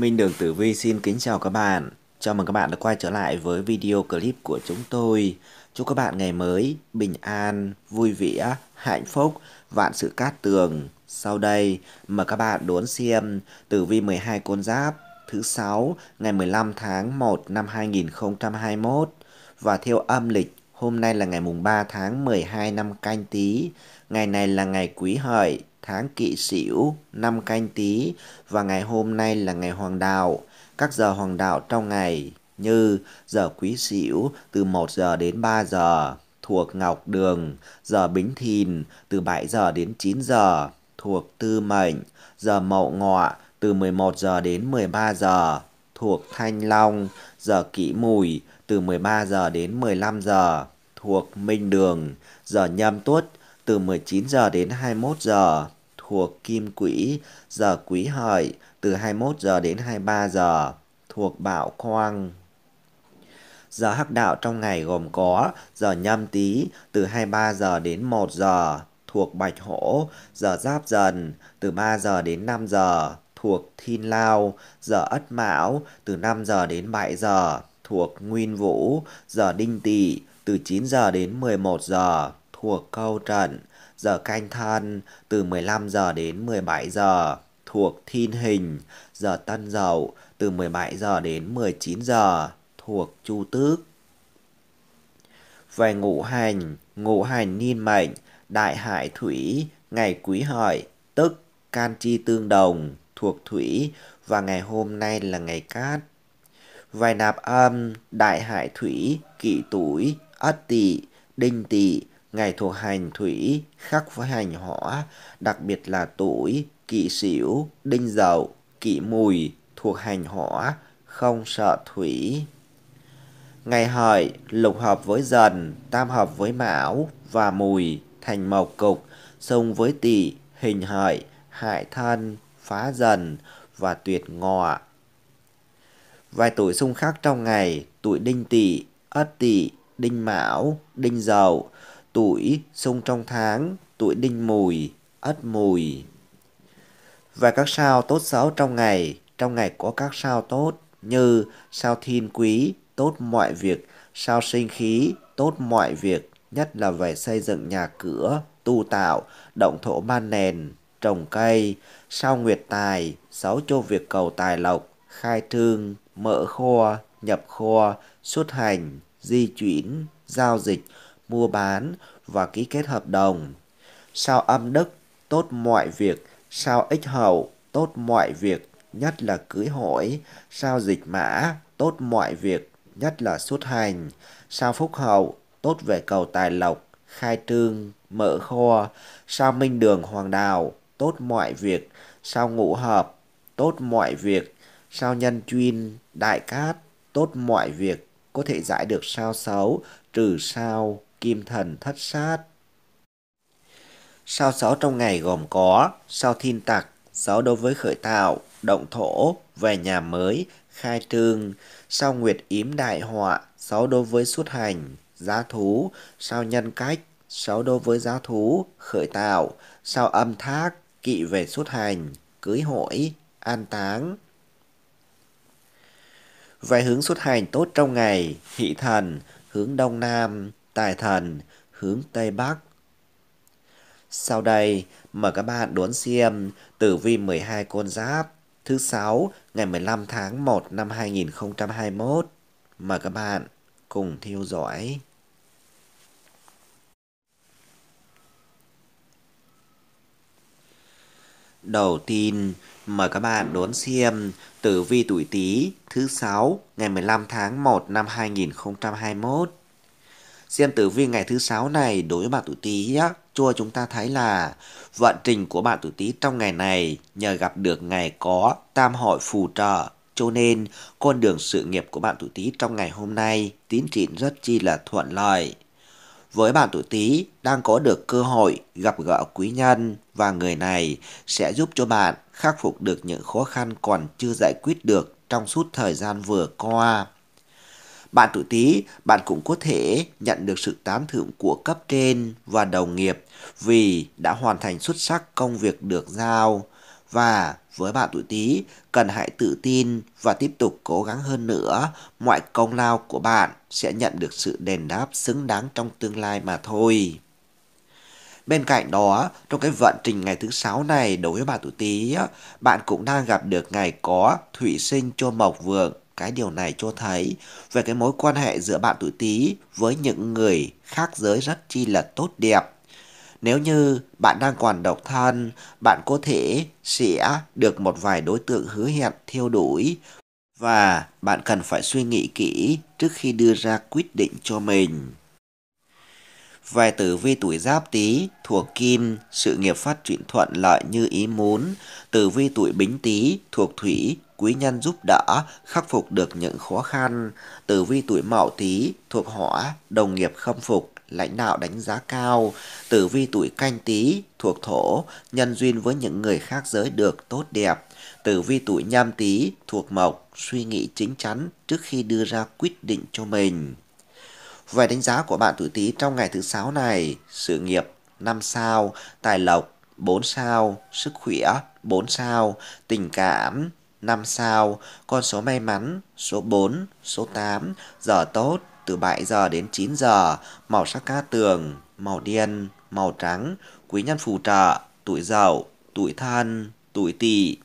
Minh Đường Tử Vi xin kính chào các bạn. Chào mừng các bạn đã quay trở lại với video clip của chúng tôi. Chúc các bạn ngày mới bình an, vui vẻ, hạnh phúc, vạn sự cát tường. Sau đây, mời các bạn đón xem Tử Vi 12 con giáp thứ 6 ngày 15 tháng 1 năm 2021 và theo âm lịch hôm nay là ngày mùng 3 tháng 12 năm canh tí. Ngày này là ngày quý hợi, tháng kỵ sửu, năm canh tý và ngày hôm nay là ngày hoàng đạo. Các giờ hoàng đạo trong ngày như giờ quý sửu từ 1 giờ đến 3 giờ thuộc Ngọc Đường, giờ Bính Thìn từ 7 giờ đến 9 giờ thuộc Tư Mệnh, giờ Mậu Ngọ từ 11 giờ đến 13 giờ thuộc Thanh Long, giờ Kỷ Mùi từ 13 giờ đến 15 giờ thuộc Minh Đường, giờ Nhâm Tuất từ 19 giờ đến 21 giờ thuộc Kim Quỹ, giờ Quý Hợi từ 21 giờ đến 23 giờ thuộc Bạo Khoang. Giờ hắc đạo trong ngày gồm có giờ nhâm tý từ 23 giờ đến 1 giờ thuộc Bạch Hổ, giờ Giáp Dần từ 3 giờ đến 5 giờ thuộc Thiên Lao, giờ Ất Mão từ 5 giờ đến 7 giờ thuộc Nguyên Vũ, giờ Đinh Tỵ từ 9 giờ đến 11 giờ thuộc Câu Trận giờ canh thân từ 15 giờ đến 17 giờ thuộc thiên hình, giờ tân dậu từ 17 giờ đến 19 giờ thuộc chu tước. Về ngũ hành, ngũ hành niên mệnh, đại hải thủy, ngày quý hợi, tức can chi tương đồng thuộc thủy và ngày hôm nay là ngày cát. Vài nạp âm, đại hải thủy, kỷ tuổi, ất tỵ, đinh tỵ Ngày thuộc hành thủy khác với hành hỏa, đặc biệt là tuổi, kỵ sửu, đinh dậu, kỵ mùi thuộc hành hỏa, không sợ thủy. Ngày hợi lục hợp với dần, tam hợp với mão và mùi thành mộc cục, xung với tỵ, hình hợi, hại thân, phá dần và tuyệt ngọ. Vài tuổi xung khắc trong ngày, tuổi đinh tỵ, ất tỵ, đinh mão, đinh dậu tuổi xung trong tháng, tuổi đinh mùi, ất mùi. Và các sao tốt xấu trong ngày, trong ngày có các sao tốt như sao thiên quý, tốt mọi việc, sao sinh khí, tốt mọi việc, nhất là về xây dựng nhà cửa, tu tạo, động thổ ban nền, trồng cây, sao nguyệt tài, xấu cho việc cầu tài lộc, khai trương, mở kho, nhập kho, xuất hành, di chuyển, giao dịch, mua bán và ký kết hợp đồng. Sao âm đức, tốt mọi việc, sao ích hậu, tốt mọi việc, nhất là cưới hỏi, sao dịch mã, tốt mọi việc, nhất là xuất hành, sao phúc hậu, tốt về cầu tài lộc, khai trương, mở kho, sao minh đường hoàng đào, tốt mọi việc, sao ngũ hợp, tốt mọi việc, sao nhân chuyên, đại cát, tốt mọi việc, có thể giải được sao xấu, trừ sao kim thần thất sát. Sao sáu trong ngày gồm có sao thiên tặc, sáu đối với khởi tạo, động thổ, về nhà mới, khai trương, sao nguyệt yếm đại họa, sáu đối với xuất hành, giá thú, sao nhân cách, sáu đối với giá thú, khởi tạo, sao âm thác, kỵ về xuất hành, cưới hỏi, an táng. Về hướng xuất hành tốt trong ngày, hỷ thần, hướng đông nam, tại thần hướng Tây Bắc. Sau đây, mời các bạn đón xem tử vi 12 con giáp thứ 6 ngày 15 tháng 1 năm 2021. Mời các bạn cùng theo dõi. Đầu tiên, mời các bạn đón xem tử vi tuổi Tý thứ 6 ngày 15 tháng 1 năm 2021 xem tử vi ngày thứ sáu này đối với bạn tuổi Tý á, cho chúng ta thấy là vận trình của bạn tuổi Tý trong ngày này nhờ gặp được ngày có tam hội phù trợ cho nên con đường sự nghiệp của bạn tuổi Tý trong ngày hôm nay tiến triển rất chi là thuận lợi. Với bạn tuổi Tý đang có được cơ hội gặp gỡ quý nhân và người này sẽ giúp cho bạn khắc phục được những khó khăn còn chưa giải quyết được trong suốt thời gian vừa qua bạn tuổi Tý, bạn cũng có thể nhận được sự tán thưởng của cấp trên và đồng nghiệp vì đã hoàn thành xuất sắc công việc được giao. Và với bạn tuổi Tý, cần hãy tự tin và tiếp tục cố gắng hơn nữa, mọi công lao của bạn sẽ nhận được sự đền đáp xứng đáng trong tương lai mà thôi. Bên cạnh đó, trong cái vận trình ngày thứ sáu này đối với bạn tuổi Tý, bạn cũng đang gặp được ngày có thủy sinh cho mộc vượng cái điều này cho thấy về cái mối quan hệ giữa bạn tuổi Tý với những người khác giới rất chi là tốt đẹp. Nếu như bạn đang còn độc thân, bạn có thể sẽ được một vài đối tượng hứa hẹn theo đuổi và bạn cần phải suy nghĩ kỹ trước khi đưa ra quyết định cho mình. Về tử vi tuổi giáp tý thuộc kim, sự nghiệp phát triển thuận lợi như ý muốn. Tử vi tuổi bính tý thuộc thủy, quý nhân giúp đỡ, khắc phục được những khó khăn. Tử vi tuổi mậu Tý thuộc hỏa, đồng nghiệp khâm phục, lãnh đạo đánh giá cao. Tử vi tuổi canh Tý thuộc thổ, nhân duyên với những người khác giới được tốt đẹp. Tử vi tuổi nhâm Tý thuộc mộc, suy nghĩ chính chắn trước khi đưa ra quyết định cho mình. Về đánh giá của bạn tuổi Tý trong ngày thứ sáu này, sự nghiệp 5 sao, tài lộc 4 sao, sức khỏe 4 sao, tình cảm 5 sao, con số may mắn, số 4, số 8, giờ tốt, từ 7 giờ đến 9 giờ, màu sắc ca tường, màu đen, màu trắng, quý nhân phù trợ, tuổi dậu, tuổi thân, tuổi tỵ.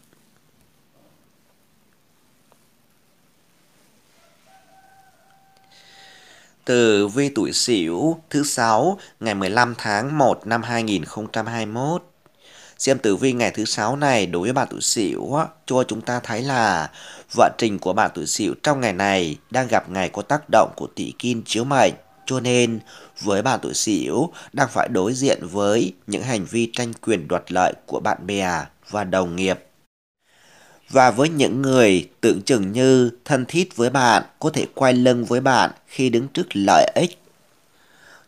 Từ vi tuổi Sửu thứ sáu ngày 15 tháng 1 năm 2021 xem tử vi ngày thứ sáu này đối với bạn tuổi Sửu cho chúng ta thấy là vận trình của bạn tuổi Sửu trong ngày này đang gặp ngày có tác động của tỷ kim chiếu mệnh. Cho nên, với bạn tuổi Sửu đang phải đối diện với những hành vi tranh quyền đoạt lợi của bạn bè và đồng nghiệp. Và với những người tưởng chừng như thân thiết với bạn, có thể quay lưng với bạn khi đứng trước lợi ích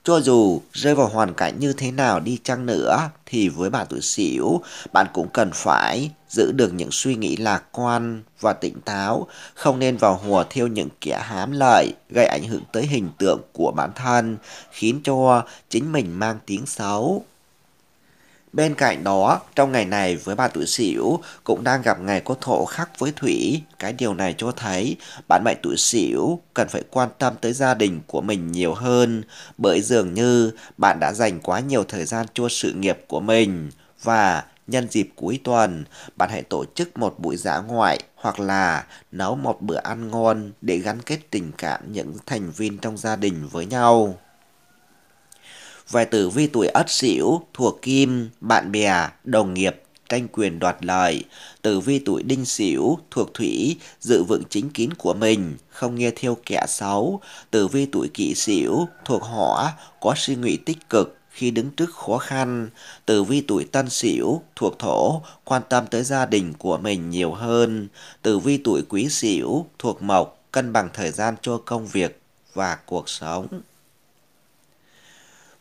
cho dù rơi vào hoàn cảnh như thế nào đi chăng nữa thì với bà tuổi sửu, bạn cũng cần phải giữ được những suy nghĩ lạc quan và tỉnh táo, không nên vào hùa theo những kẻ hám lợi, gây ảnh hưởng tới hình tượng của bản thân, khiến cho chính mình mang tiếng xấu. Bên cạnh đó, trong ngày này với bạn tuổi Sửu cũng đang gặp ngày có thổ khắc với Thủy. Cái điều này cho thấy bạn mệnh tuổi Sửu cần phải quan tâm tới gia đình của mình nhiều hơn bởi dường như bạn đã dành quá nhiều thời gian cho sự nghiệp của mình và nhân dịp cuối tuần, bạn hãy tổ chức một buổi dã ngoại hoặc là nấu một bữa ăn ngon để gắn kết tình cảm những thành viên trong gia đình với nhau về tử vi tuổi ất sửu thuộc kim, bạn bè, đồng nghiệp, tranh quyền đoạt lợi. Tử vi tuổi đinh sửu thuộc thủy, dự vững chính kín của mình, không nghe theo kẻ xấu. Tử vi tuổi kỷ sửu thuộc hỏa, có suy nghĩ tích cực, khi đứng trước khó khăn. Tử vi tuổi tân sửu thuộc thổ, quan tâm tới gia đình của mình nhiều hơn. Tử vi tuổi quý sửu thuộc mộc, cân bằng thời gian cho công việc và cuộc sống.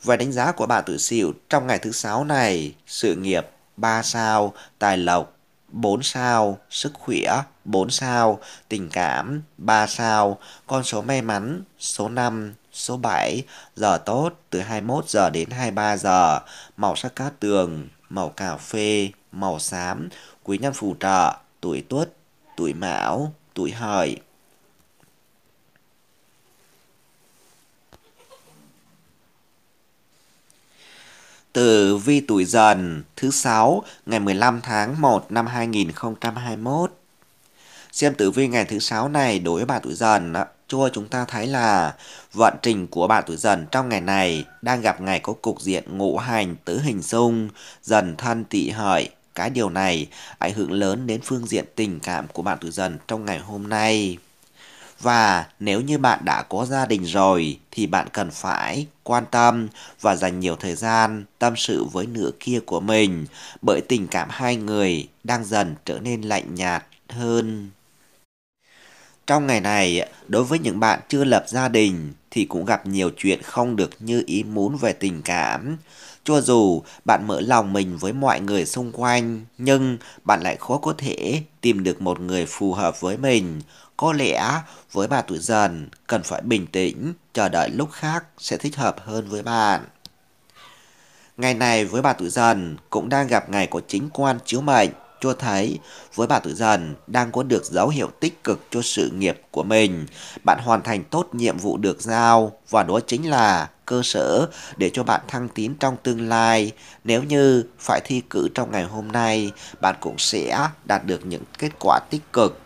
Về đánh giá của bà tự xỉu trong ngày thứ sáu này, sự nghiệp 3 sao, tài lộc 4 sao, sức khỏe 4 sao, tình cảm 3 sao, con số may mắn số 5, số 7, giờ tốt từ 21 giờ đến 23 giờ, màu sắc cát tường, màu cà phê, màu xám, quý nhân phù trợ, tuổi tuất, tuổi mão, tuổi hợi. Tử vi tuổi dần thứ sáu ngày 15 tháng 1 năm 2021. Xem tử vi ngày thứ sáu này đối với bạn tuổi dần cho chúng ta thấy là vận trình của bạn tuổi dần trong ngày này đang gặp ngày có cục diện ngũ hành tứ hình xung dần thân tỵ hợi cái điều này ảnh hưởng lớn đến phương diện tình cảm của bạn tuổi dần trong ngày hôm nay và nếu như bạn đã có gia đình rồi thì bạn cần phải quan tâm và dành nhiều thời gian tâm sự với nửa kia của mình bởi tình cảm hai người đang dần trở nên lạnh nhạt hơn. Trong ngày này, đối với những bạn chưa lập gia đình thì cũng gặp nhiều chuyện không được như ý muốn về tình cảm. Cho dù bạn mở lòng mình với mọi người xung quanh, nhưng bạn lại khó có thể tìm được một người phù hợp với mình. Có lẽ với bà tuổi dần, cần phải bình tĩnh, chờ đợi lúc khác sẽ thích hợp hơn với bạn. Ngày này với bà tuổi dần cũng đang gặp ngày có chính quan chiếu mệnh cho thấy với bà Tự Dần đang có được dấu hiệu tích cực cho sự nghiệp của mình. Bạn hoàn thành tốt nhiệm vụ được giao và đó chính là cơ sở để cho bạn thăng tiến trong tương lai. Nếu như phải thi cử trong ngày hôm nay, bạn cũng sẽ đạt được những kết quả tích cực.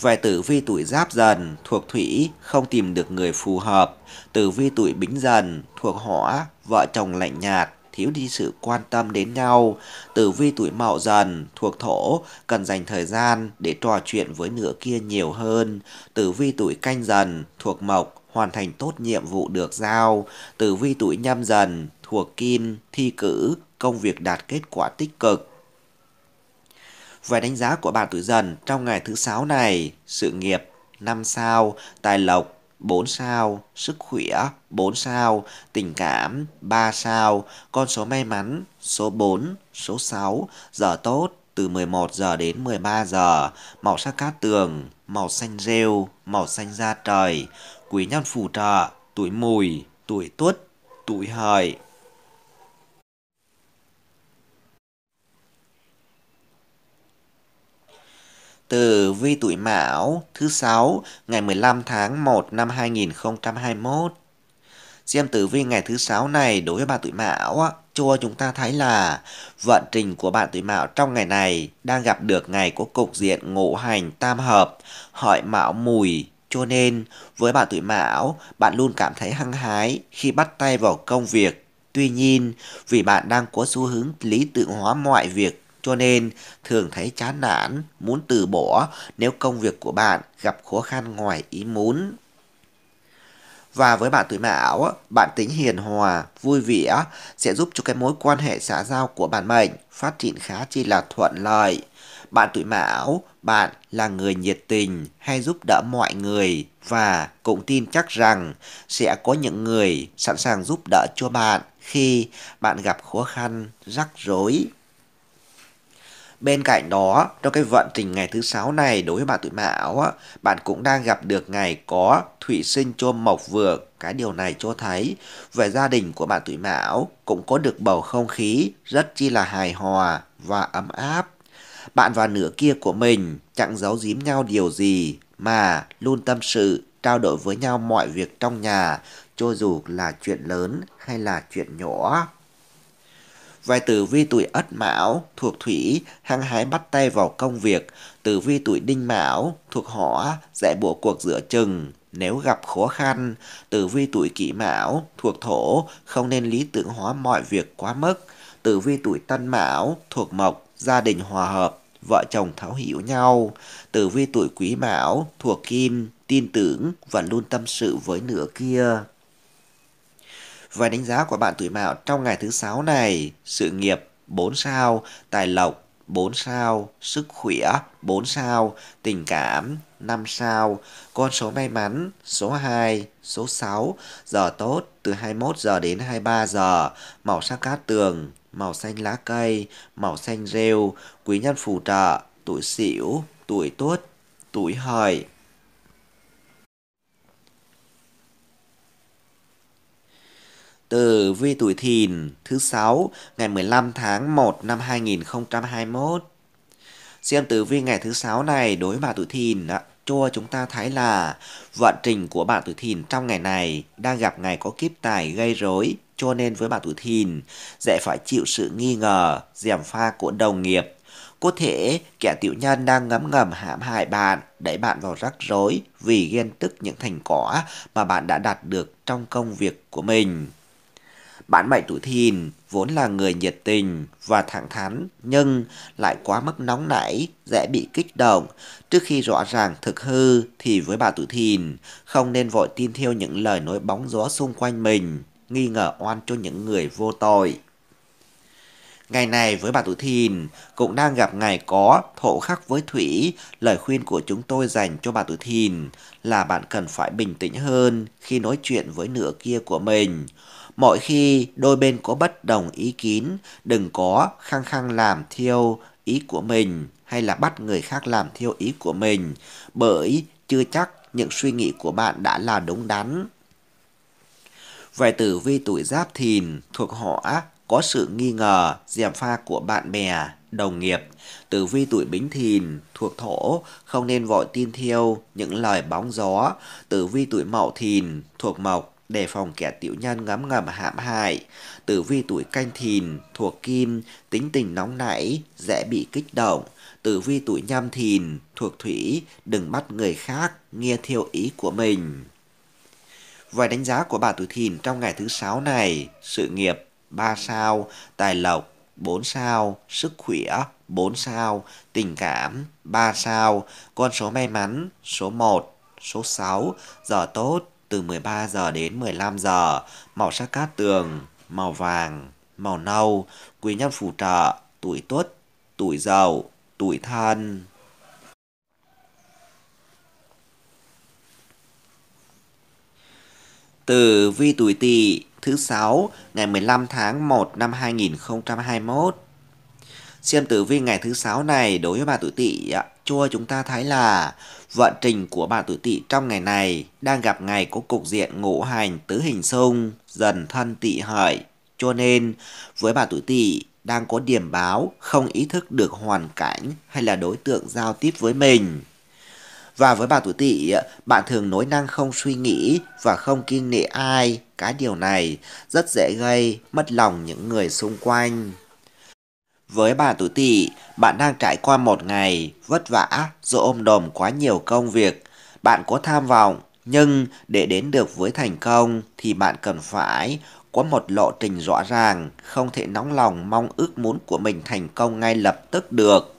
Về tử vi tuổi giáp dần, thuộc thủy, không tìm được người phù hợp. Tử vi tuổi bính dần, thuộc hỏa, vợ chồng lạnh nhạt thiếu đi sự quan tâm đến nhau. Tử vi tuổi mậu dần, thuộc thổ, cần dành thời gian để trò chuyện với nửa kia nhiều hơn. Tử vi tuổi canh dần, thuộc mộc, hoàn thành tốt nhiệm vụ được giao. Tử vi tuổi nhâm dần, thuộc kim, thi cử, công việc đạt kết quả tích cực. Về đánh giá của bạn tuổi dần trong ngày thứ sáu này, sự nghiệp năm sao, tài lộc 4 sao, sức khỏe 4 sao, tình cảm 3 sao, con số may mắn số 4, số 6, giờ tốt từ 11 giờ đến 13 giờ, màu sắc cát tường, màu xanh rêu, màu xanh da trời, quý nhân phù trợ, tuổi mùi, tuổi tuất, tuổi hợi. từ vi tuổi Mão thứ 6 ngày 15 tháng 1 năm 2021. Xem tử vi ngày thứ 6 này đối với bạn tuổi Mão cho chúng ta thấy là vận trình của bạn tuổi Mão trong ngày này đang gặp được ngày của cục diện ngũ hành tam hợp, hợi Mão mùi cho nên với bạn tuổi Mão, bạn luôn cảm thấy hăng hái khi bắt tay vào công việc. Tuy nhiên, vì bạn đang có xu hướng lý tưởng hóa mọi việc cho nên, thường thấy chán nản, muốn từ bỏ nếu công việc của bạn gặp khó khăn ngoài ý muốn. Và với bạn tuổi mão, bạn tính hiền hòa, vui vẻ sẽ giúp cho cái mối quan hệ xã giao của bạn mệnh phát triển khá chi là thuận lợi. Bạn tuổi mão, bạn là người nhiệt tình hay giúp đỡ mọi người và cũng tin chắc rằng sẽ có những người sẵn sàng giúp đỡ cho bạn khi bạn gặp khó khăn, rắc rối. Bên cạnh đó, trong cái vận trình ngày thứ sáu này đối với bạn tuổi mão, á, bạn cũng đang gặp được ngày có thủy sinh cho mộc vừa. Cái điều này cho thấy về gia đình của bạn tuổi mão cũng có được bầu không khí rất chi là hài hòa và ấm áp. Bạn và nửa kia của mình chẳng giấu giếm nhau điều gì mà luôn tâm sự, trao đổi với nhau mọi việc trong nhà, cho dù là chuyện lớn hay là chuyện nhỏ. Vài tử vi tuổi Ất Mão thuộc Thủy hăng hái bắt tay vào công việc, tử vi tuổi Đinh Mão thuộc Hỏa sẽ bộ cuộc giữa chừng nếu gặp khó khăn, tử vi tuổi Kỷ Mão thuộc Thổ không nên lý tưởng hóa mọi việc quá mức, tử vi tuổi Tân Mão thuộc Mộc gia đình hòa hợp, vợ chồng thấu hiểu nhau, tử vi tuổi Quý Mão thuộc Kim tin tưởng và luôn tâm sự với nửa kia. Và đánh giá của bạn tuổi mạo trong ngày thứ sáu này, sự nghiệp 4 sao, tài lộc 4 sao, sức khỏe 4 sao, tình cảm 5 sao, con số may mắn số 2, số 6, giờ tốt từ 21 giờ đến 23 giờ, màu sắc cát tường, màu xanh lá cây, màu xanh rêu, quý nhân phù trợ, tuổi sửu, tuổi tuất, tuổi hợi. tử vi tuổi thìn thứ sáu ngày 15 tháng 1 năm 2021. Xem tử vi ngày thứ sáu này đối với bà tuổi thìn ạ cho chúng ta thấy là vận trình của bạn tuổi thìn trong ngày này đang gặp ngày có kiếp tài gây rối cho nên với bạn tuổi thìn sẽ phải chịu sự nghi ngờ gièm pha của đồng nghiệp có thể kẻ tiểu nhân đang ngấm ngầm hãm hại bạn đẩy bạn vào rắc rối vì ghen tức những thành quả mà bạn đã đạt được trong công việc của mình bạn bảy tuổi thìn vốn là người nhiệt tình và thẳng thắn nhưng lại quá mức nóng nảy, dễ bị kích động. Trước khi rõ ràng thực hư thì với bà tuổi thìn không nên vội tin theo những lời nói bóng gió xung quanh mình, nghi ngờ oan cho những người vô tội. Ngày này với bà tuổi thìn cũng đang gặp ngày có thổ khắc với thủy, lời khuyên của chúng tôi dành cho bà tuổi thìn là bạn cần phải bình tĩnh hơn khi nói chuyện với nửa kia của mình mọi khi đôi bên có bất đồng ý kiến, đừng có khăng khăng làm theo ý của mình hay là bắt người khác làm theo ý của mình bởi chưa chắc những suy nghĩ của bạn đã là đúng đắn. Vài tử vi tuổi giáp thìn thuộc họ có sự nghi ngờ, gièm pha của bạn bè, đồng nghiệp. Tử vi tuổi bính thìn thuộc thổ không nên vội tin theo những lời bóng gió. Tử vi tuổi mậu thìn thuộc mộc đề phòng kẻ tiểu nhân ngấm ngầm hãm hại. Tử vi tuổi canh thìn, thuộc kim, tính tình nóng nảy, dễ bị kích động. Tử vi tuổi nhâm thìn, thuộc thủy, đừng bắt người khác, nghe theo ý của mình. Vài đánh giá của bà tuổi thìn trong ngày thứ sáu này, sự nghiệp 3 sao, tài lộc 4 sao, sức khỏe 4 sao, tình cảm 3 sao, con số may mắn số 1, số 6, giờ tốt từ 13 giờ đến 15 giờ, màu sắc cát tường, màu vàng, màu nâu, quý nhân phù trợ, tuổi tuất, tuổi dậu, tuổi thân. Từ vi tuổi tỵ thứ 6 ngày 15 tháng 1 năm 2021. Xem tử vi ngày thứ 6 này đối với bà tuổi tỵ ạ cho chúng ta thấy là vận trình của bạn tuổi tỵ trong ngày này đang gặp ngày có cục diện ngũ hành tứ hình xung dần thân tỵ hợi. Cho nên với bạn tuổi tỵ đang có điểm báo không ý thức được hoàn cảnh hay là đối tượng giao tiếp với mình. Và với bà tuổi tỵ, bạn thường nói năng không suy nghĩ và không kiêng nệ ai. Cái điều này rất dễ gây mất lòng những người xung quanh. Với bà tuổi tỵ, bạn đang trải qua một ngày vất vả do ôm đồm quá nhiều công việc. Bạn có tham vọng, nhưng để đến được với thành công thì bạn cần phải có một lộ trình rõ ràng, không thể nóng lòng mong ước muốn của mình thành công ngay lập tức được.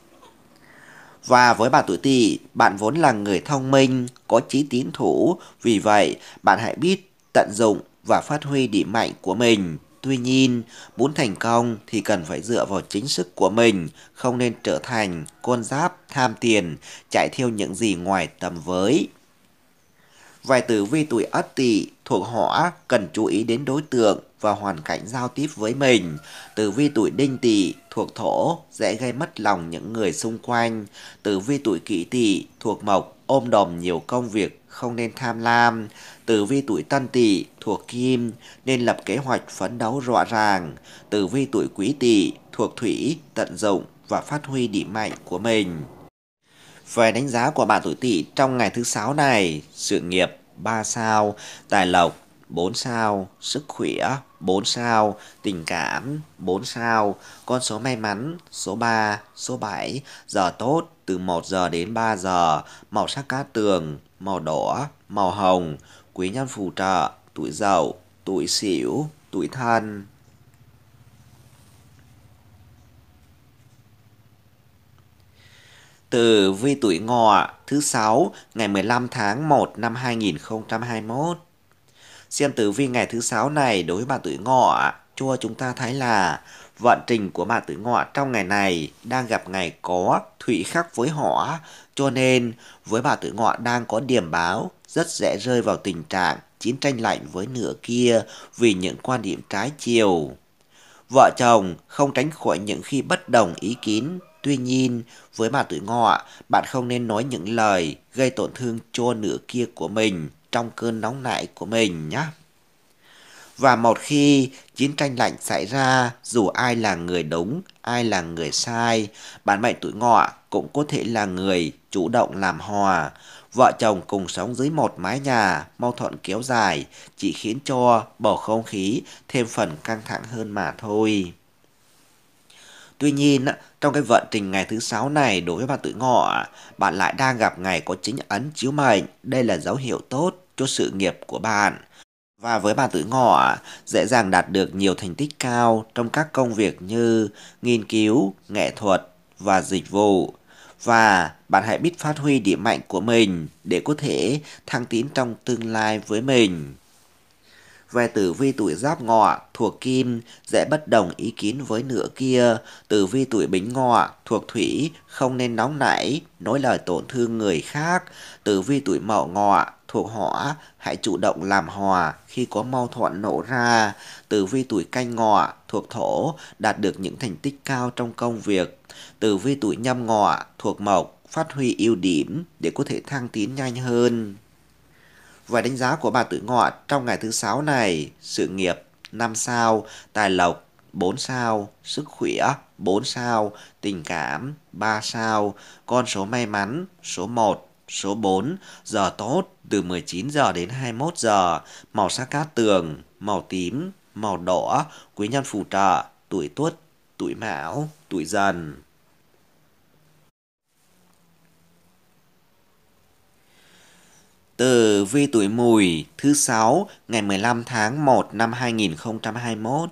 Và với bà tuổi tỵ, bạn vốn là người thông minh, có trí tín thủ, vì vậy bạn hãy biết tận dụng và phát huy điểm mạnh của mình. Tuy nhiên, muốn thành công thì cần phải dựa vào chính sức của mình, không nên trở thành con giáp tham tiền, chạy theo những gì ngoài tầm với. Vài tử vi tuổi Ất Tỵ thuộc hỏa cần chú ý đến đối tượng và hoàn cảnh giao tiếp với mình. Tử vi tuổi Đinh Tỵ thuộc thổ dễ gây mất lòng những người xung quanh. Tử vi tuổi Kỷ Tỵ thuộc mộc ôm đồm nhiều công việc không nên tham lam, tử vi tuổi tân tỵ thuộc kim nên lập kế hoạch phấn đấu rõ ràng, tử vi tuổi quý tỵ thuộc thủy tận dụng và phát huy điểm mạnh của mình. Về đánh giá của bạn tuổi tỵ trong ngày thứ sáu này, sự nghiệp 3 sao, tài lộc 4 sao, sức khỏe 4 sao, tình cảm 4 sao, con số may mắn số 3, số 7, giờ tốt từ 1 giờ đến 3 giờ, màu sắc cát tường, màu đỏ, màu hồng, quý nhân phù trợ, tuổi dậu, tuổi sửu, tuổi thân. Từ vi tuổi ngọ thứ 6 ngày 15 tháng 1 năm 2021. Xem tử vi ngày thứ 6 này đối với bạn tuổi ngọ cho chúng ta thấy là vận trình của bà tử ngọ trong ngày này đang gặp ngày có thủy khắc với họ, cho nên với bà tử ngọ đang có điểm báo rất dễ rơi vào tình trạng chiến tranh lạnh với nửa kia vì những quan điểm trái chiều. Vợ chồng không tránh khỏi những khi bất đồng ý kiến, tuy nhiên với bà tử ngọ, bạn không nên nói những lời gây tổn thương cho nửa kia của mình trong cơn nóng nảy của mình nhé. Và một khi chiến tranh lạnh xảy ra, dù ai là người đúng, ai là người sai, bạn mệnh tuổi ngọ cũng có thể là người chủ động làm hòa. Vợ chồng cùng sống dưới một mái nhà, mâu thuẫn kéo dài, chỉ khiến cho bầu không khí thêm phần căng thẳng hơn mà thôi. Tuy nhiên, trong cái vận trình ngày thứ sáu này đối với bạn tuổi ngọ, bạn lại đang gặp ngày có chính ấn chiếu mệnh. Đây là dấu hiệu tốt cho sự nghiệp của bạn và với bà tử ngọ, dễ dàng đạt được nhiều thành tích cao trong các công việc như nghiên cứu, nghệ thuật và dịch vụ. Và bạn hãy biết phát huy điểm mạnh của mình để có thể thăng tiến trong tương lai với mình. Về tử vi tuổi giáp ngọ thuộc kim dễ bất đồng ý kiến với nửa kia, tử vi tuổi bính ngọ thuộc thủy không nên nóng nảy, nói lời tổn thương người khác, tử vi tuổi mậu ngọ thuộc họ hãy chủ động làm hòa khi có mâu thuẫn nổ ra. Tử vi tuổi canh ngọ thuộc thổ đạt được những thành tích cao trong công việc. Tử vi tuổi nhâm ngọ thuộc mộc phát huy ưu điểm để có thể thăng tiến nhanh hơn. Và đánh giá của bà tử ngọ trong ngày thứ sáu này, sự nghiệp 5 sao, tài lộc 4 sao, sức khỏe 4 sao, tình cảm 3 sao, con số may mắn số 1 Số 4, giờ tốt từ 19 giờ đến 21 giờ, màu sắc cát tường, màu tím, màu đỏ, quý nhân phù trợ, tuổi tuất, tuổi mão, tuổi dần. từ vi tuổi mùi thứ 6 ngày 15 tháng 1 năm 2021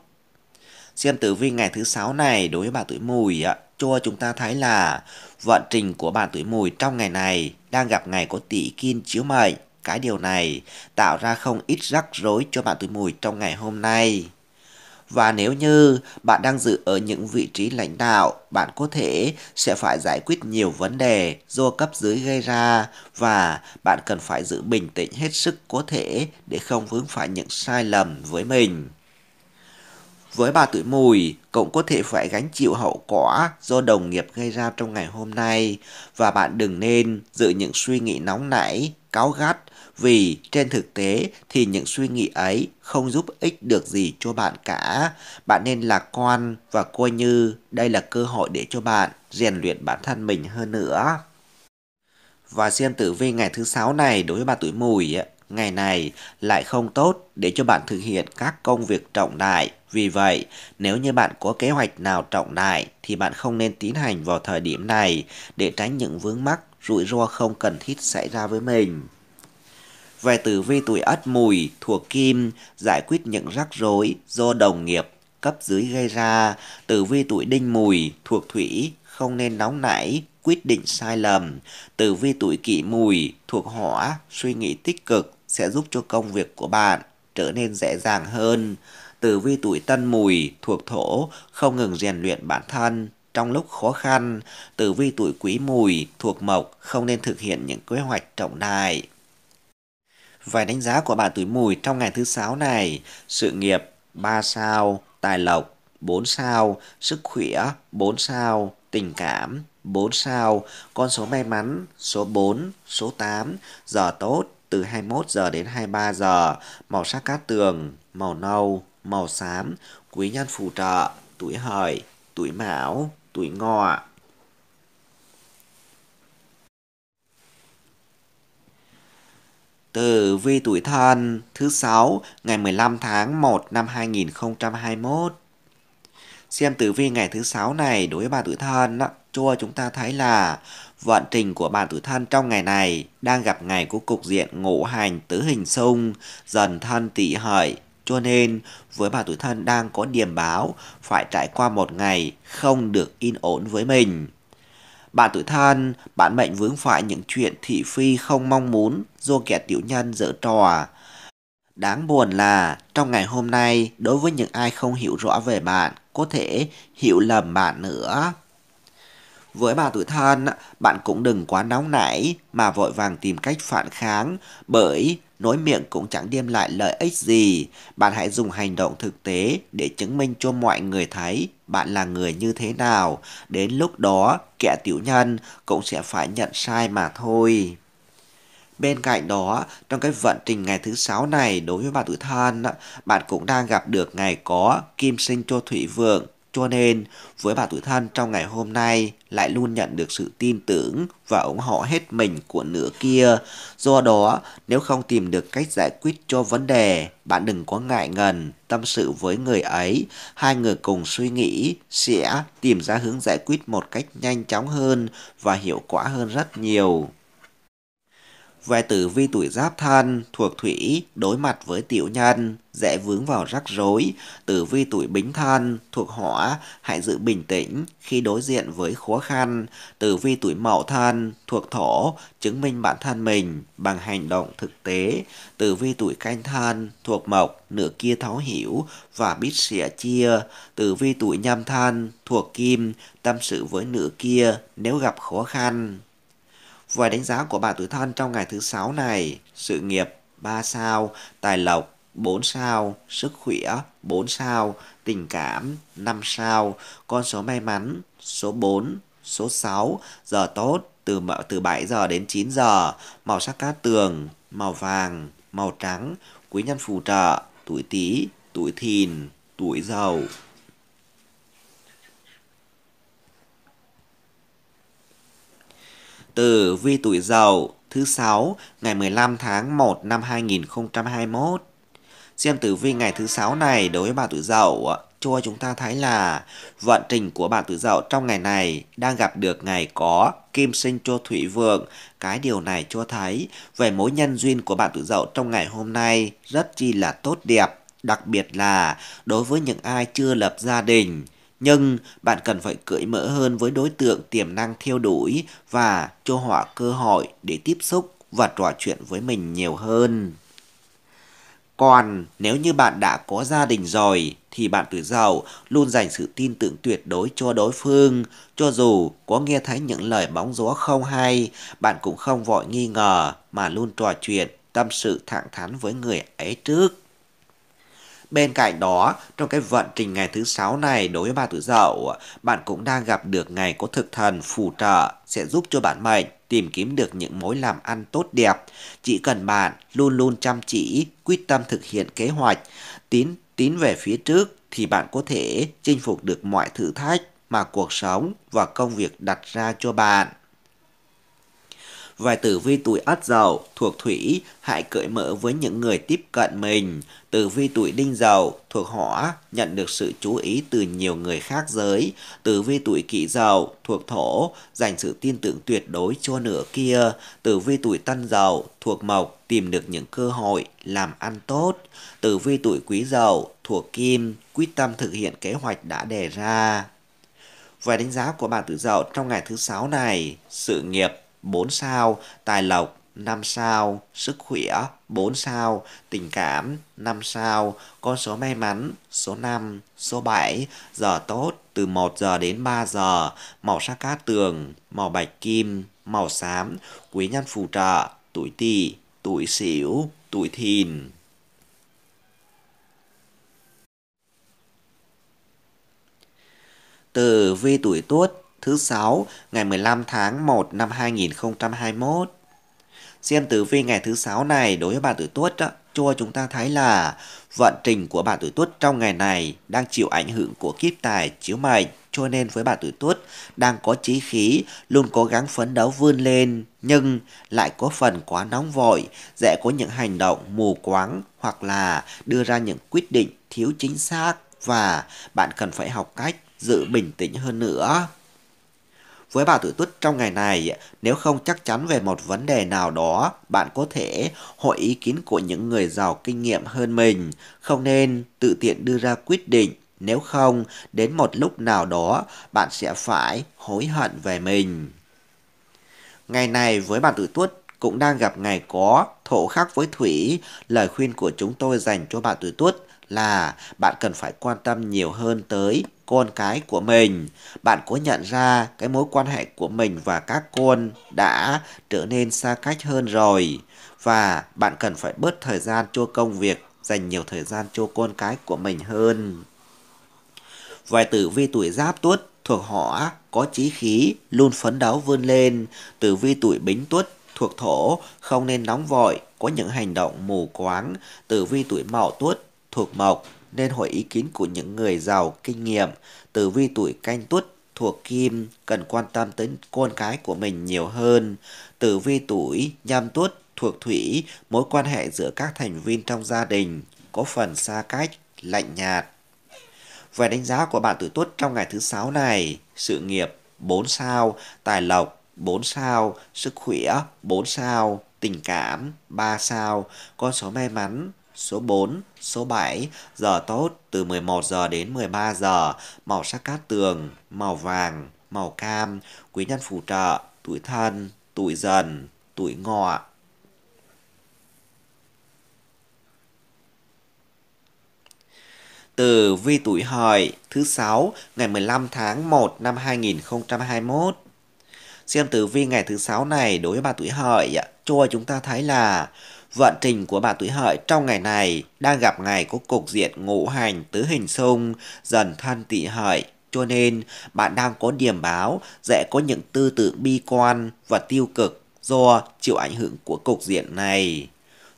Xem tử vi ngày thứ sáu này đối với bạn tuổi mùi ạ, cho chúng ta thấy là vận trình của bạn tuổi mùi trong ngày này đang gặp ngày có tỷ kim chiếu mệnh. Cái điều này tạo ra không ít rắc rối cho bạn tuổi mùi trong ngày hôm nay. Và nếu như bạn đang dự ở những vị trí lãnh đạo, bạn có thể sẽ phải giải quyết nhiều vấn đề do cấp dưới gây ra và bạn cần phải giữ bình tĩnh hết sức có thể để không vướng phải những sai lầm với mình. Với bà tuổi mùi, cũng có thể phải gánh chịu hậu quả do đồng nghiệp gây ra trong ngày hôm nay và bạn đừng nên giữ những suy nghĩ nóng nảy, cáu gắt vì trên thực tế thì những suy nghĩ ấy không giúp ích được gì cho bạn cả. Bạn nên lạc quan và coi như đây là cơ hội để cho bạn rèn luyện bản thân mình hơn nữa. Và xem tử vi ngày thứ sáu này đối với bà tuổi mùi ngày này lại không tốt để cho bạn thực hiện các công việc trọng đại. Vì vậy, nếu như bạn có kế hoạch nào trọng đại thì bạn không nên tiến hành vào thời điểm này để tránh những vướng mắc, rủi ro không cần thiết xảy ra với mình. Về tử vi tuổi ất mùi thuộc kim giải quyết những rắc rối do đồng nghiệp cấp dưới gây ra, tử vi tuổi đinh mùi thuộc thủy không nên nóng nảy, quyết định sai lầm. Tử vi tuổi kỷ mùi thuộc hỏa, suy nghĩ tích cực sẽ giúp cho công việc của bạn trở nên dễ dàng hơn. Tử vi tuổi tân mùi thuộc thổ, không ngừng rèn luyện bản thân, trong lúc khó khăn, tử vi tuổi quý mùi thuộc mộc không nên thực hiện những kế hoạch trọng đại. Vài đánh giá của bạn tuổi mùi trong ngày thứ sáu này, sự nghiệp 3 sao, tài lộc 4 sao, sức khỏe 4 sao, tình cảm 4 sao, con số may mắn số 4, số 8, giờ tốt từ 21 giờ đến 23 giờ, màu sắc cát tường, màu nâu, màu xám, quý nhân phù trợ, tuổi hợi, tuổi mão, tuổi ngọ. Từ vi tuổi thân thứ 6 ngày 15 tháng 1 năm 2021. Xem tử vi ngày thứ 6 này đối với bà tuổi thân đó cho chúng ta thấy là vận trình của bạn tuổi thân trong ngày này đang gặp ngày của cục diện ngũ hành tứ hình xung dần thân tỵ hợi cho nên với bạn tuổi thân đang có điểm báo phải trải qua một ngày không được yên ổn với mình. Bạn tuổi thân, bạn mệnh vướng phải những chuyện thị phi không mong muốn do kẻ tiểu nhân dở trò. Đáng buồn là trong ngày hôm nay đối với những ai không hiểu rõ về bạn có thể hiểu lầm bạn nữa. Với bà tuổi thân, bạn cũng đừng quá nóng nảy mà vội vàng tìm cách phản kháng bởi nói miệng cũng chẳng đem lại lợi ích gì. Bạn hãy dùng hành động thực tế để chứng minh cho mọi người thấy bạn là người như thế nào. Đến lúc đó, kẻ tiểu nhân cũng sẽ phải nhận sai mà thôi. Bên cạnh đó, trong cái vận trình ngày thứ sáu này đối với bà tuổi thân, bạn cũng đang gặp được ngày có kim sinh cho thủy vượng cho nên, với bà tuổi thân trong ngày hôm nay lại luôn nhận được sự tin tưởng và ủng hộ hết mình của nửa kia. Do đó, nếu không tìm được cách giải quyết cho vấn đề, bạn đừng có ngại ngần, tâm sự với người ấy. Hai người cùng suy nghĩ sẽ tìm ra hướng giải quyết một cách nhanh chóng hơn và hiệu quả hơn rất nhiều. Về tử vi tuổi giáp thân, thuộc thủy, đối mặt với tiểu nhân, dễ vướng vào rắc rối. Tử vi tuổi bính thân, thuộc hỏa, hãy giữ bình tĩnh khi đối diện với khó khăn. Tử vi tuổi mậu thân, thuộc thổ, chứng minh bản thân mình bằng hành động thực tế. Tử vi tuổi canh thân, thuộc mộc, nửa kia thấu hiểu và biết sẻ chia. Tử vi tuổi nhâm thân, thuộc kim, tâm sự với nửa kia nếu gặp khó khăn. Vòi đánh giá của bạn tuổi thân trong ngày thứ sáu này, sự nghiệp 3 sao, tài lộc 4 sao, sức khỏe 4 sao, tình cảm 5 sao, con số may mắn số 4, số 6, giờ tốt từ từ 7 giờ đến 9 giờ, màu sắc cát tường, màu vàng, màu trắng, quý nhân phù trợ, tuổi Tý, tuổi Thìn, tuổi Dậu. tử vi tuổi dậu thứ sáu ngày 15 tháng 1 năm 2021. Xem tử vi ngày thứ sáu này đối với bạn tuổi dậu cho chúng ta thấy là vận trình của bạn tuổi dậu trong ngày này đang gặp được ngày có kim sinh cho thủy vượng. Cái điều này cho thấy về mối nhân duyên của bạn tuổi dậu trong ngày hôm nay rất chi là tốt đẹp. Đặc biệt là đối với những ai chưa lập gia đình nhưng bạn cần phải cởi mở hơn với đối tượng tiềm năng theo đuổi và cho họ cơ hội để tiếp xúc và trò chuyện với mình nhiều hơn. Còn nếu như bạn đã có gia đình rồi thì bạn từ giàu luôn dành sự tin tưởng tuyệt đối cho đối phương. Cho dù có nghe thấy những lời bóng gió không hay, bạn cũng không vội nghi ngờ mà luôn trò chuyện, tâm sự thẳng thắn với người ấy trước. Bên cạnh đó, trong cái vận trình ngày thứ sáu này đối với bà tuổi dậu, bạn cũng đang gặp được ngày có thực thần phù trợ sẽ giúp cho bạn mệnh tìm kiếm được những mối làm ăn tốt đẹp. Chỉ cần bạn luôn luôn chăm chỉ, quyết tâm thực hiện kế hoạch, tín tín về phía trước thì bạn có thể chinh phục được mọi thử thách mà cuộc sống và công việc đặt ra cho bạn. Vài tử vi tuổi ất dậu thuộc thủy hãy cởi mở với những người tiếp cận mình. Tử vi tuổi đinh dậu thuộc hỏa nhận được sự chú ý từ nhiều người khác giới. Tử vi tuổi kỷ dậu thuộc thổ dành sự tin tưởng tuyệt đối cho nửa kia. Tử vi tuổi tân dậu thuộc mộc tìm được những cơ hội làm ăn tốt. Tử vi tuổi quý dậu thuộc kim quyết tâm thực hiện kế hoạch đã đề ra. Và đánh giá của bạn tử dậu trong ngày thứ sáu này, sự nghiệp 4 sao, tài lộc 5 sao, sức khỏe 4 sao, tình cảm 5 sao, con số may mắn số 5, số 7, giờ tốt từ 1 giờ đến 3 giờ, màu sắc cát tường, màu bạch kim, màu xám, quý nhân phù trợ, tuổi tỵ, tuổi sửu, tuổi thìn. từ vi tuổi tuất thứ sáu ngày 15 tháng 1 năm 2021. Xem tử vi ngày thứ sáu này đối với bạn tuổi Tuất đó, cho chúng ta thấy là vận trình của bạn tuổi Tuất trong ngày này đang chịu ảnh hưởng của kiếp tài chiếu mệnh, cho nên với bạn tuổi Tuất đang có chí khí, luôn cố gắng phấn đấu vươn lên, nhưng lại có phần quá nóng vội, dễ có những hành động mù quáng hoặc là đưa ra những quyết định thiếu chính xác và bạn cần phải học cách giữ bình tĩnh hơn nữa với bà tuổi tuất trong ngày này, nếu không chắc chắn về một vấn đề nào đó, bạn có thể hội ý kiến của những người giàu kinh nghiệm hơn mình, không nên tự tiện đưa ra quyết định. Nếu không, đến một lúc nào đó, bạn sẽ phải hối hận về mình. Ngày này với bạn tuổi tuất cũng đang gặp ngày có thổ khắc với thủy, lời khuyên của chúng tôi dành cho bạn tuổi tuất là bạn cần phải quan tâm nhiều hơn tới con cái của mình. Bạn có nhận ra cái mối quan hệ của mình và các con đã trở nên xa cách hơn rồi và bạn cần phải bớt thời gian cho công việc, dành nhiều thời gian cho con cái của mình hơn. Vài tử vi tuổi giáp tuất thuộc hỏa có chí khí, luôn phấn đấu vươn lên. Tử vi tuổi bính tuất thuộc thổ không nên nóng vội, có những hành động mù quáng. Tử vi tuổi mậu tuất thuộc mộc nên hỏi ý kiến của những người giàu kinh nghiệm từ vi tuổi canh tuất thuộc kim cần quan tâm tới con cái của mình nhiều hơn. từ vi tuổi nhâm tuất thuộc thủy, mối quan hệ giữa các thành viên trong gia đình có phần xa cách, lạnh nhạt. Về đánh giá của bạn tuổi tuất trong ngày thứ sáu này, sự nghiệp 4 sao, tài lộc 4 sao, sức khỏe 4 sao, tình cảm 3 sao, con số may mắn số 4, số 7, giờ tốt từ 11 giờ đến 13 giờ, màu sắc cát tường, màu vàng, màu cam, quý nhân phù trợ, tuổi thân, tuổi dần, tuổi ngọ. Từ vi tuổi hợi thứ 6 ngày 15 tháng 1 năm 2021. Xem tử vi ngày thứ 6 này đối với bà tuổi hợi cho chúng ta thấy là Vận trình của bà tuổi hợi trong ngày này đang gặp ngày có cục diện ngũ hành tứ hình xung, dần thân tỵ hợi. Cho nên, bạn đang có điểm báo dễ có những tư tưởng bi quan và tiêu cực do chịu ảnh hưởng của cục diện này.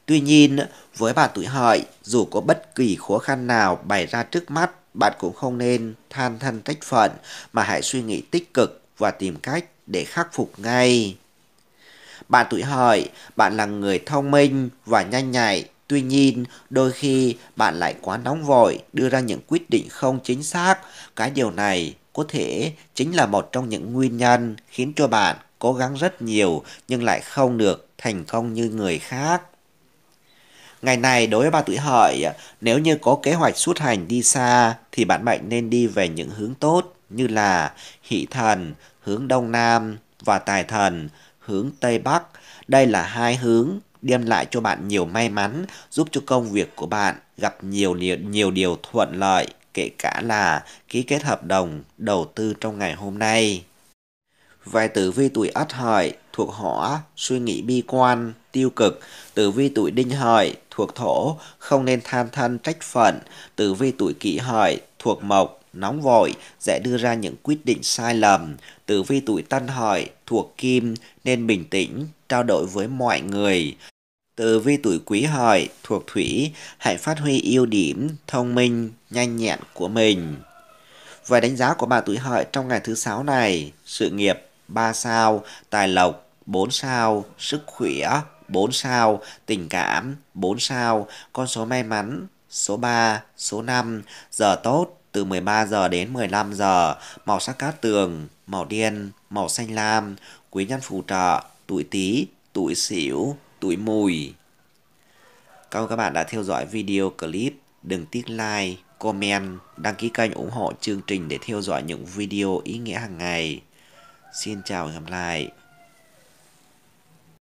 Tuy nhiên, với bà tuổi hợi, dù có bất kỳ khó khăn nào bày ra trước mắt, bạn cũng không nên than thân trách phận mà hãy suy nghĩ tích cực và tìm cách để khắc phục ngay. Bạn tuổi hợi, bạn là người thông minh và nhanh nhạy. Tuy nhiên, đôi khi bạn lại quá nóng vội, đưa ra những quyết định không chính xác. Cái điều này có thể chính là một trong những nguyên nhân khiến cho bạn cố gắng rất nhiều nhưng lại không được thành công như người khác. Ngày này đối với bạn tuổi hợi, nếu như có kế hoạch xuất hành đi xa thì bạn mệnh nên đi về những hướng tốt như là hỷ thần, hướng đông nam và tài thần, hướng Tây Bắc. Đây là hai hướng đem lại cho bạn nhiều may mắn, giúp cho công việc của bạn gặp nhiều nhiều nhiều điều thuận lợi, kể cả là ký kết hợp đồng đầu tư trong ngày hôm nay. Vài tử vi tuổi Ất Hợi thuộc hỏa, suy nghĩ bi quan, tiêu cực. Tử vi tuổi Đinh Hợi thuộc thổ, không nên than thân trách phận. Tử vi tuổi Kỷ Hợi thuộc mộc, nóng vội dễ đưa ra những quyết định sai lầm. Tử vi tuổi tân hợi thuộc kim nên bình tĩnh, trao đổi với mọi người. Tử vi tuổi quý hợi thuộc thủy, hãy phát huy ưu điểm, thông minh, nhanh nhẹn của mình. Và đánh giá của bà tuổi hợi trong ngày thứ sáu này, sự nghiệp 3 sao, tài lộc 4 sao, sức khỏe 4 sao, tình cảm 4 sao, con số may mắn số 3, số 5, giờ tốt từ 13 giờ đến 15 giờ, màu sắc cát tường, màu đen, màu xanh lam, quý nhân phù trợ, tuổi Tý, tuổi Sửu, tuổi Mùi. Cảm ơn các bạn đã theo dõi video clip, đừng tiếc like, comment, đăng ký kênh ủng hộ chương trình để theo dõi những video ý nghĩa hàng ngày. Xin chào và hẹn gặp lại.